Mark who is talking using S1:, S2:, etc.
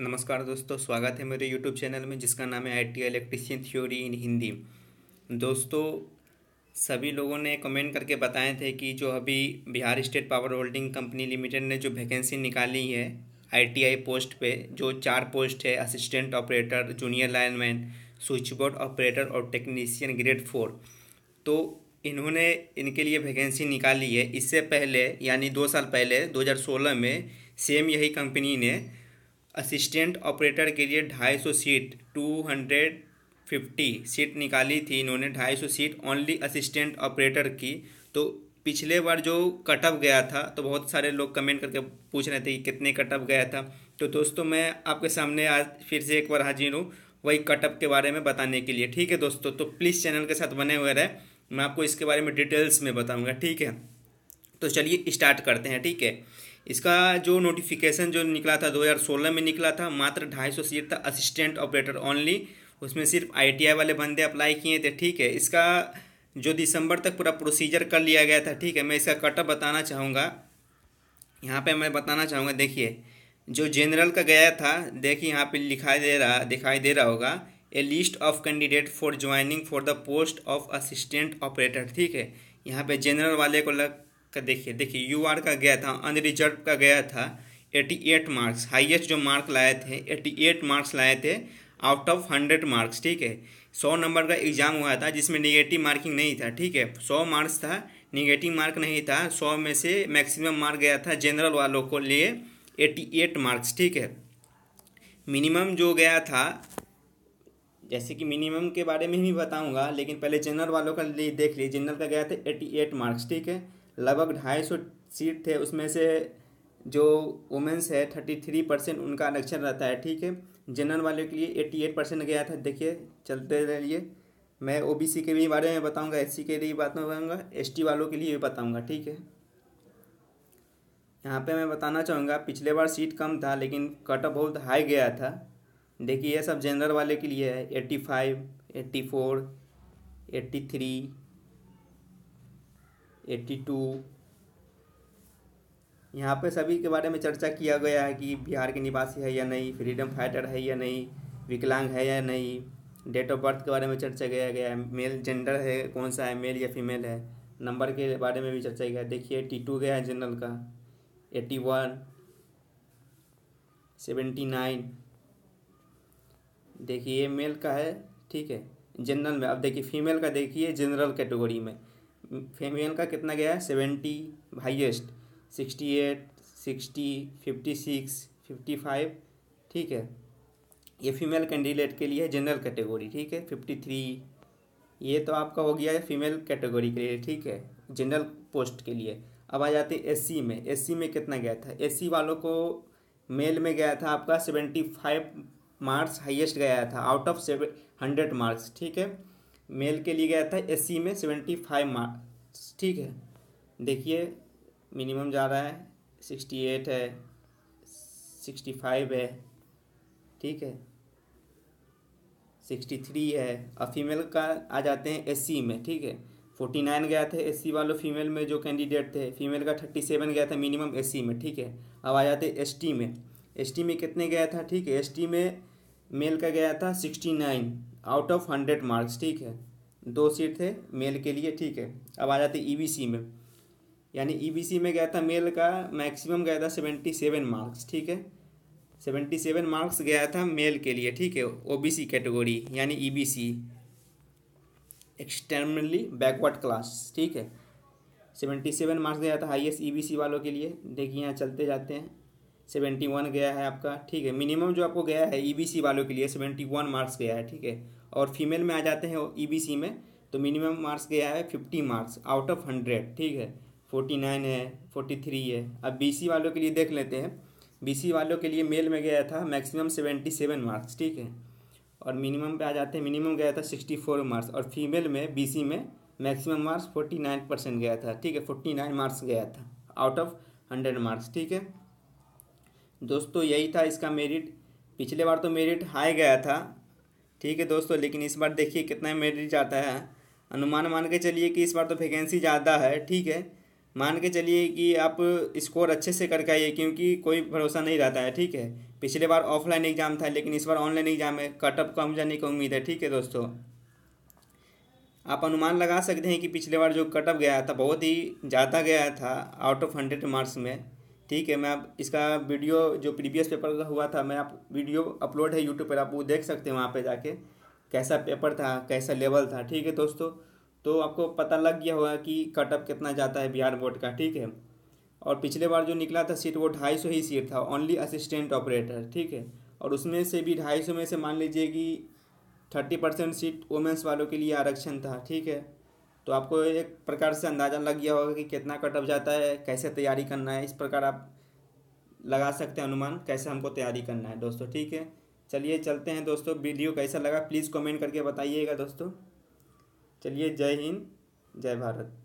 S1: नमस्कार दोस्तों स्वागत है मेरे यूट्यूब चैनल में जिसका नाम है I T electrician theory in Hindi दोस्तों सभी लोगों ने कमेंट करके बताए थे कि जो अभी Bihar state power holding company limited ने जो वैकेंसी निकाली है आईटीआई पोस्ट पे जो चार पोस्ट है assistant operator junior lineman switch board operator और टेक्नीसियन ग्रेड फोर तो इन्होंने इनके लिए वैकेंसी निकाली है इससे पहले यानी दो साल पहले 2016 में सेम यही कंपनी ने असिस्टेंट ऑपरेटर के लिए ढाई सौ seat two hundred fifty seat निकाली थी इन्होंने ढाई सौ सीट ओनली असिस्टेंट ऑपरेटर की तो पिछले बार जो कट अप गया था तो बहुत सारे लोग कमेंट करके पूछ रहे थे कि कितने कट अप गया था तो दोस्तों मैं आपके सामने आज फिर से एक बार हाजिर हूँ वही कटअप के बारे में बताने के लिए ठीक है दोस्तों तो प्लीज़ चैनल के साथ बने हुए रहे मैं आपको इसके बारे में डिटेल्स में बताऊँगा ठीक है तो चलिए स्टार्ट करते हैं ठीक है इसका जो नोटिफिकेशन जो निकला था 2016 में निकला था मात्र 250 सीट था असिस्टेंट ऑपरेटर ओनली उसमें सिर्फ आईटीआई वाले बंदे अप्लाई किए थे ठीक है इसका जो दिसंबर तक पूरा प्रोसीजर कर लिया गया था ठीक है मैं इसका कटअप बताना चाहूँगा यहाँ पे मैं बताना चाहूँगा देखिए जो जनरल का गया था देखिए यहाँ पर लिखाई दे रहा दिखाई दे रहा होगा a list of candidate for joining for the post of assistant operator ठीक है यहाँ पे जनरल वाले को लग का देखिए देखिए यू आर का गया था अनरिजर्व का गया था 88 मार्क्स हाईएस्ट जो मार्क लाए थे 88 मार्क्स लाए थे आउट ऑफ हंड्रेड मार्क्स ठीक है सौ नंबर का एग्ज़ाम हुआ था जिसमें निगेटिव मार्किंग नहीं था ठीक है सौ मार्क्स था निगेटिव मार्क नहीं था सौ में से मैक्सिमम मार्क गया था जनरल वालों को लिए एटी एट मार्क्स ठीक है मिनिमम जो गया था जैसे कि मिनिमम के बारे में भी बताऊंगा लेकिन पहले जनरल वालों का लिए देख लीजिए जनरल का गया था एट्टी एट मार्क्स ठीक है लगभग ढाई सौ सीट थे उसमें से जो वुमेंस है थर्टी थ्री परसेंट उनका आरक्षण रहता है ठीक है जनरल वाले के लिए एट्टी एट परसेंट गया था देखिए चलते रहिए मैं ओ बी सी के भी बारे में बताऊँगा एस सी के लिए बात में बताऊँगा एस टी वालों के लिए भी बताऊँगा ठीक है यहाँ पे मैं बताना चाहूँगा पिछले बार सीट कम था लेकिन कट ऑफ बहुत हाई गया था देखिए ये सब जनरल वाले के लिए है eighty five eighty four eighty three eighty two यहाँ पर सभी के बारे में चर्चा किया गया है कि बिहार के निवासी है या नहीं फ्रीडम फाइटर है या नहीं विकलांग है या नहीं डेट ऑफ बर्थ के बारे में चर्चा किया गया है मेल जेंडर है कौन सा है मेल या फीमेल है नंबर के बारे में भी चर्चा किया देखिए एट्टी टू गया है जनरल का एट्टी वन सेवेंटी नाइन देखिए मेल का है ठीक है जनरल में अब देखिए फीमेल का देखिए जनरल कैटेगरी में फेमेल का कितना गया है seventy highest sixty eight sixty fifty six fifty five ठीक है ये फीमेल कैंडिडेट के लिए है जनरल कैटेगरी ठीक है फिफ्टी थ्री ये तो आपका हो गया है फीमेल कैटेगरी के लिए ठीक है जनरल पोस्ट के लिए अब आ जाते एस सी में एस सी में कितना गया था एस सी वालों को मेल में गया था आपका सेवेंटी फाइव मार्क्स हाइएस्ट गया था out of seven hundred marks ठीक है मेल के लिए गया था एस में सेवेंटी फाइव मार्क्स ठीक है देखिए मिनिमम जा रहा है सिक्सटी एट है सिक्सटी फाइव है ठीक है सिक्सटी थ्री है और फीमेल का आ जाते हैं एस में ठीक है फोर्टी नाइन गया था एस वालों फीमेल में जो कैंडिडेट थे फीमेल का थर्टी सेवन गया था मिनिमम एस में ठीक है अब आ जाते एस में एस में कितने गया था ठीक है एस में मेल का गया था sixty nine out of hundred marks ठीक है दो सीट थे मेल के लिए ठीक है अब आ जाते ई e में यानी ई e में गया था मेल का मैक्सिमम गया था सेवेंटी सेवन मार्क्स ठीक है सेवेंटी सेवन मार्क्स गया था मेल के लिए ठीक है ओ बी सी कैटेगोरी यानी E B C externally backward class ठीक है सेवेंटी सेवन मार्क्स गया था हाईएस्ट ई बी सी वालों के लिए देखिए यहाँ चलते जाते हैं सेवेंटी वन गया है आपका ठीक है मिनिमम जो आपको गया है ईबीसी e वालों के लिए सेवेंटी वन मार्क्स गया है ठीक है और फीमेल में आ जाते हैं ईबीसी e में तो मिनिमम मार्क्स गया है fifty marks out of hundred ठीक है फोर्टी नाइन है फोर्टी थ्री है अब बीसी वालों के लिए देख लेते हैं बीसी वालों के लिए मेल में गया था मैक्सिमम सेवेंटी सेवन मार्क्स ठीक है और मिनिमम पे आ जाते हैं मिनिमम गया था सिक्सटी फोर मार्क्स और फीमेल में बीसी में maximum marks forty nine percent गया था ठीक है फोर्टी नाइन मार्क्स गया था आउट ऑफ हंड्रेड मार्क्स ठीक है दोस्तों यही था इसका मेरिट पिछले बार तो मेरिट हाई गया था ठीक है दोस्तों लेकिन इस बार देखिए कितना मेरिट जाता है अनुमान मान के चलिए कि इस बार तो वैकेंसी ज़्यादा है ठीक है मान के चलिए कि आप स्कोर अच्छे से करके आइए क्योंकि कोई भरोसा नहीं रहता है ठीक है पिछले बार ऑफलाइन एग्ज़ाम था लेकिन इस बार ऑनलाइन एग्ज़ाम है कटअप कम जाने की उम्मीद है ठीक है दोस्तों आप अनुमान लगा सकते हैं कि पिछले बार जो कटअप गया था बहुत ही ज़्यादा गया था आउट ऑफ हंड्रेड मार्क्स में ठीक है मैं आप इसका वीडियो जो प्रीवियस पेपर का हुआ था मैं आप वीडियो अपलोड है यूट्यूब पर आप वो देख सकते हैं वहाँ पे जाके कैसा पेपर था कैसा लेवल था ठीक है दोस्तों तो आपको पता लग गया होगा कि कटअप कितना जाता है बिहार बोर्ड का ठीक है और पिछले बार जो निकला था सीट वो ढाई सौ ही सीट था ओनली असिस्टेंट ऑपरेटर ठीक है और उसमें से भी ढाई सौ में से मान लीजिए कि थर्टी परसेंट सीट वोमेंस वालों के लिए आरक्षण था ठीक है तो आपको एक प्रकार से अंदाज़ा लग गया होगा कि कितना कट ऑफ जाता है कैसे तैयारी करना है इस प्रकार आप लगा सकते हैं अनुमान कैसे हमको तैयारी करना है दोस्तों ठीक है चलिए चलते हैं दोस्तों वीडियो कैसा लगा प्लीज़ कमेंट करके बताइएगा दोस्तों चलिए जय हिंद जय भारत